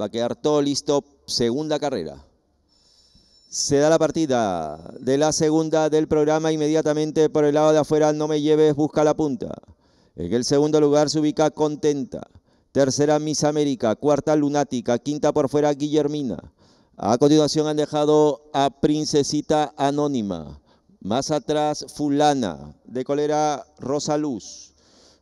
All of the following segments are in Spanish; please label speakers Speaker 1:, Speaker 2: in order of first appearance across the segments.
Speaker 1: Va a quedar todo listo. Segunda carrera. Se da la partida de la segunda del programa inmediatamente por el lado de afuera. No me lleves, busca la punta. En el segundo lugar se ubica Contenta. Tercera Miss América. Cuarta Lunática. Quinta por fuera Guillermina. A continuación han dejado a Princesita Anónima. Más atrás Fulana. De colera Rosa Luz.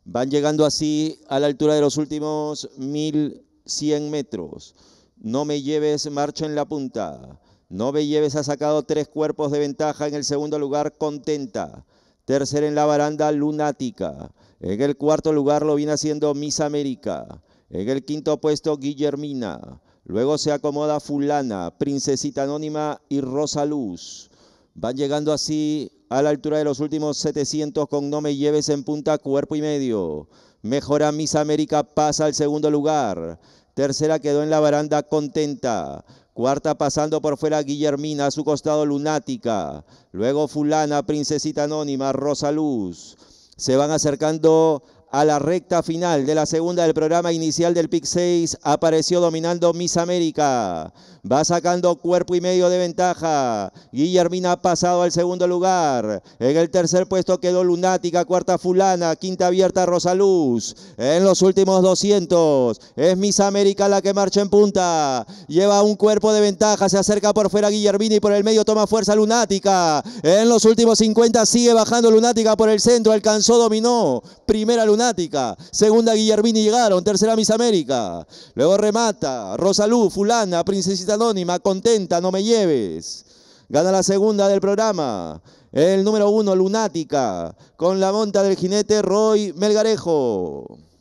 Speaker 1: Van llegando así a la altura de los últimos mil 100 metros. No me lleves marcha en la punta. No me lleves ha sacado tres cuerpos de ventaja. En el segundo lugar, contenta. Tercer en la baranda, lunática. En el cuarto lugar lo viene haciendo Miss América. En el quinto puesto, Guillermina. Luego se acomoda Fulana, Princesita Anónima y Rosa Luz. Van llegando así a la altura de los últimos 700 con No Me Lleves en punta, cuerpo y medio. Mejora Miss América, pasa al segundo lugar. Tercera quedó en la baranda contenta. Cuarta pasando por fuera Guillermina, a su costado Lunática. Luego Fulana, Princesita Anónima, Rosa Luz. Se van acercando a la recta final de la segunda del programa inicial del PIC 6 apareció dominando Miss América. Va sacando cuerpo y medio de ventaja. Guillermina ha pasado al segundo lugar. En el tercer puesto quedó Lunática, cuarta Fulana, quinta abierta Rosaluz. En los últimos 200 es Miss América la que marcha en punta. Lleva un cuerpo de ventaja, se acerca por fuera Guillermina y por el medio toma fuerza Lunática. En los últimos 50 sigue bajando Lunática por el centro, alcanzó, dominó. Primera Lunática Lunática, Segunda Guillermini llegaron, tercera Miss América. Luego remata, Rosalú, fulana, princesita anónima, contenta, no me lleves. Gana la segunda del programa. El número uno, Lunática, con la monta del jinete Roy Melgarejo.